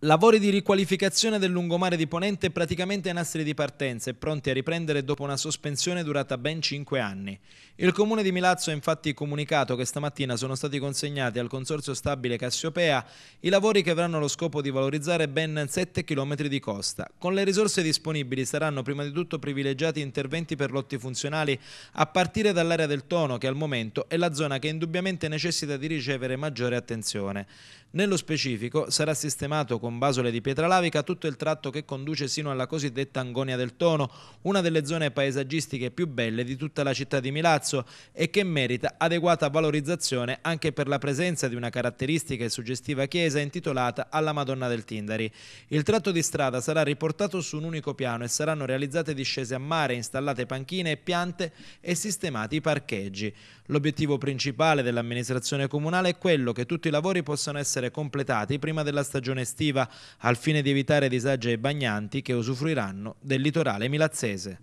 Lavori di riqualificazione del lungomare di Ponente praticamente ai nastri di partenza e pronti a riprendere dopo una sospensione durata ben 5 anni. Il comune di Milazzo ha infatti comunicato che stamattina sono stati consegnati al Consorzio Stabile Cassiopea i lavori che avranno lo scopo di valorizzare ben 7 km di costa. Con le risorse disponibili saranno prima di tutto privilegiati interventi per lotti funzionali a partire dall'area del tono che al momento è la zona che indubbiamente necessita di ricevere maggiore attenzione. Nello specifico sarà sistemato con con Basole di Pietralavica tutto il tratto che conduce sino alla cosiddetta Angonia del Tono, una delle zone paesaggistiche più belle di tutta la città di Milazzo e che merita adeguata valorizzazione anche per la presenza di una caratteristica e suggestiva chiesa intitolata alla Madonna del Tindari. Il tratto di strada sarà riportato su un unico piano e saranno realizzate discese a mare, installate panchine e piante e sistemati i parcheggi. L'obiettivo principale dell'amministrazione comunale è quello che tutti i lavori possano essere completati prima della stagione estiva al fine di evitare disagi ai bagnanti che usufruiranno del litorale milazzese.